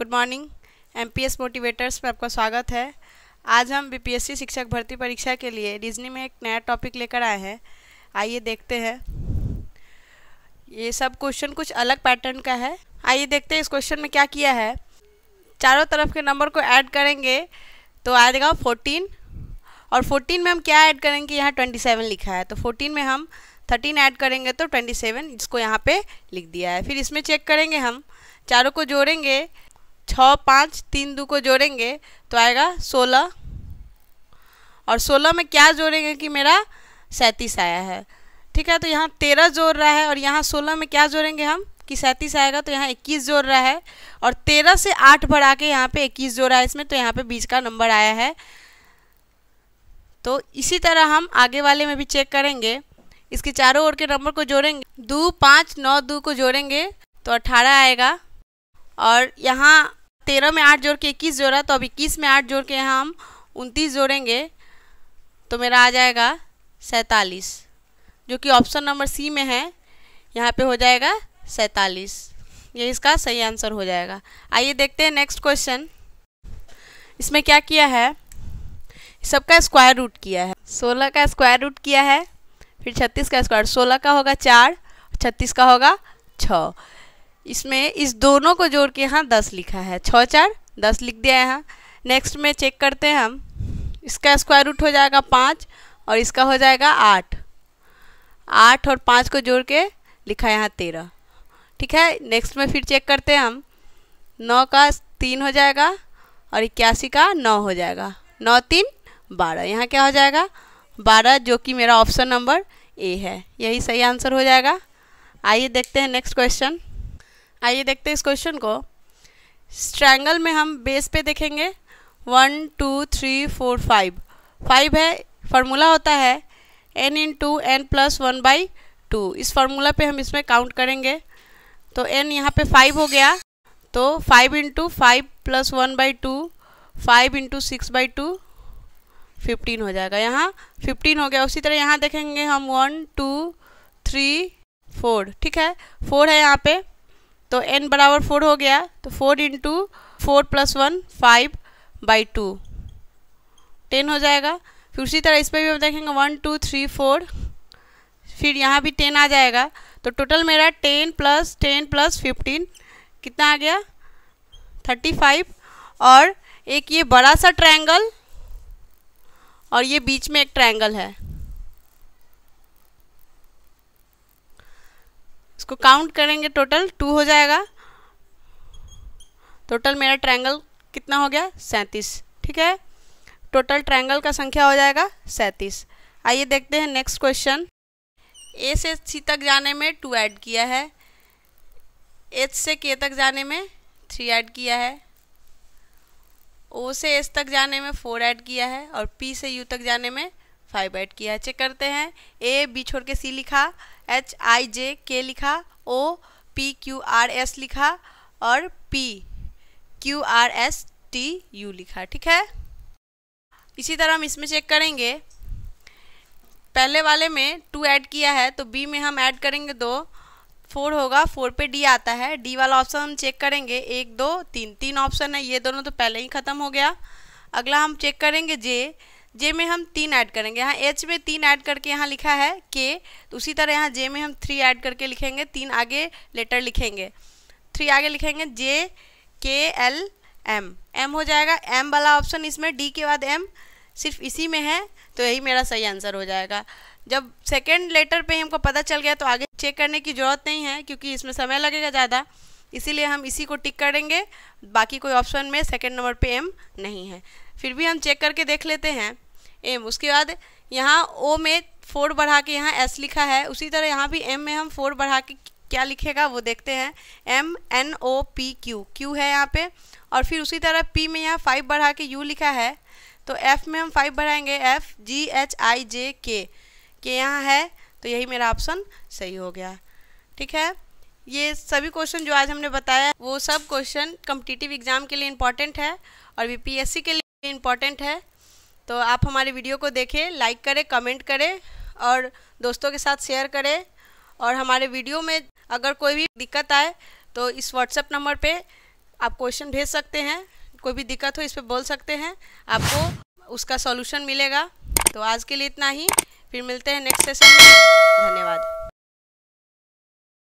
good morning MPS motivators में आपका स्वागत है आज हम बीपीएससी शिक्षक भर्ती परीक्षा के लिए डिजनी में एक नया टॉपिक लेकर आए हैं आइए देखते हैं ये सब क्वेश्चन कुछ अलग पैटर्न का है आइए देखते हैं इस क्वेश्चन में क्या किया है चारों तरफ के नंबर को ऐड करेंगे तो आ जाएगा फोर्टीन और फोर्टीन में हम क्या ऐड करेंगे यहाँ ट्वेंटी सेवन लिखा है तो फोर्टीन में हम थर्टीन ऐड करेंगे तो ट्वेंटी सेवन इसको यहाँ पे लिख दिया है फिर इसमें चेक करेंगे हम चारों को जोड़ेंगे छः पाँच तीन दो को जोड़ेंगे तो आएगा सोलह और सोलह में क्या जोड़ेंगे कि मेरा सैंतीस आया है ठीक है तो यहाँ तेरह जोड़ रहा है और यहाँ सोलह में क्या जोड़ेंगे हम कि सैंतीस आएगा तो यहाँ इक्कीस जोड़ रहा है और तेरह से आठ बढ़ा के यहाँ पे इक्कीस जोड़ रहा है इसमें तो यहाँ पे बीस का नंबर आया है तो इसी तरह हम आगे वाले में भी चेक करेंगे इसके चारों ओर के नंबर को जोड़ेंगे दो पाँच नौ दो को जोड़ेंगे तो अट्ठारह आएगा और यहाँ तेरह में आठ जोड़ के इक्कीस जोड़ा तो अब इक्कीस में आठ जोड़ के हम उनतीस जोड़ेंगे तो मेरा आ जाएगा सैतालीस जो कि ऑप्शन नंबर सी में है यहाँ पे हो जाएगा सैतालीस ये इसका सही आंसर हो जाएगा आइए देखते हैं नेक्स्ट क्वेश्चन इसमें क्या किया है सबका स्क्वायर रूट किया है सोलह का स्क्वायर रूट किया है फिर छत्तीस का स्क्वायर सोलह का होगा चार छत्तीस का होगा छः इसमें इस दोनों को जोड़ के यहाँ दस लिखा है छः चार दस लिख दिया यहाँ नेक्स्ट में चेक करते हैं हम इसका स्क्वायर रूट हो जाएगा पाँच और इसका हो जाएगा आठ आठ और पाँच को जोड़ के लिखा है यहाँ तेरह ठीक है नेक्स्ट में फिर चेक करते हैं हम नौ का तीन हो जाएगा और इक्यासी का नौ हो जाएगा नौ तीन बारह यहाँ क्या हो जाएगा बारह जो कि मेरा ऑप्शन नंबर ए है यही सही आंसर हो जाएगा आइए देखते हैं नेक्स्ट क्वेश्चन आइए देखते हैं इस क्वेश्चन को स्ट्रैंगल में हम बेस पे देखेंगे one two three four five five है फार्मूला होता है N into N plus one by two इस फार्मूला पे हम इसमें काउंट करेंगे तो एन यहाँ पे फाइव हो गया तो five into five plus one by two five into six by two fifteen हो जाएगा यहाँ फिफ्टीन हो गया उसी तरह यहाँ देखेंगे हम वन टू थ्री फोर ठीक है फोर है यहाँ पे तो एन बराबर फोर हो गया तो four into four plus one five by two ten हो जाएगा फिर उसी तरह इस पर भी हम देखेंगे वन टू थ्री फोर फिर यहाँ भी टेन आ जाएगा तो टोटल मेरा ten plus ten plus fifteen कितना आ गया थर्टी फाइव और एक ये बड़ा सा ट्रायंगल और ये बीच में एक ट्रायंगल है इसको काउंट करेंगे टोटल टू हो जाएगा टोटल मेरा ट्रायंगल कितना हो गया सैंतीस ठीक है टोटल ट्रायंगल का संख्या हो जाएगा सैंतीस आइए देखते हैं नेक्स्ट क्वेश्चन ए से सी तक जाने में टू ऐड किया है एच से के तक जाने में थ्री ऐड किया है ओ से एस तक जाने में फोर ऐड किया है और पी से यू तक जाने में फाइव ऐड किया है चेक करते हैं ए बी छोड़ के सी लिखा एच आई जे के लिखा O P Q R S लिखा और P Q R S T U लिखा ठीक है इसी तरह हम इसमें चेक करेंगे पहले वाले में टू ऐड किया है तो बी में हम ऐड करेंगे दो फोर होगा फोर पे डी आता है डी वाला ऑप्शन हम चेक करेंगे एक दो तीन तीन ऑप्शन है ये दोनों तो पहले ही ख़त्म हो गया अगला हम चेक करेंगे जे जे में हम तीन ऐड करेंगे यहाँ एच में तीन ऐड करके यहाँ लिखा है के तो उसी तरह यहाँ जे में हम थ्री ऐड करके लिखेंगे तीन आगे लेटर लिखेंगे थ्री आगे लिखेंगे जे के एल एम एम हो जाएगा एम वाला ऑप्शन इसमें डी के बाद एम सिर्फ इसी में है तो यही मेरा सही आंसर हो जाएगा जब सेकेंड लेटर पर हमको पता चल गया तो आगे चेक करने की ज़रूरत नहीं है क्योंकि इसमें समय लगेगा ज़्यादा इसीलिए हम इसी को टिक करेंगे बाकी कोई ऑप्शन में सेकेंड नंबर पे एम नहीं है फिर भी हम चेक करके देख लेते हैं एम उसके बाद यहाँ ओ में फोर बढ़ा के यहाँ एस लिखा है उसी तरह यहाँ भी एम में हम फोर बढ़ा के क्या लिखेगा वो देखते हैं M N O P Q Q है यहाँ पे और फिर उसी तरह पी में यहाँ फाइव बढ़ा के यू लिखा है तो एफ़ में हम फाइव बढ़ाएंगे F ji H I J के के यहाँ है तो यही मेरा ऑप्शन सही हो गया ठीक है ये सभी क्वेश्चन जो आज हमने बताया वो सब क्वेश्चन कम्पिटिटिव एग्ज़ाम के लिए इम्पॉर्टेंट है और सी के लिए इम्पॉर्टेंट है तो आप हमारे वीडियो को देखें लाइक करें कमेंट करें और दोस्तों के साथ शेयर करें और हमारे वीडियो में अगर कोई भी दिक्कत आए तो इस व्हाट्सएप नंबर पे आप क्वेश्चन भेज सकते हैं कोई भी दिक्कत हो इस पर बोल सकते हैं आपको उसका सॉल्यूशन मिलेगा तो आज के लिए इतना ही फिर मिलते हैं नेक्स्ट सेशन में धन्यवाद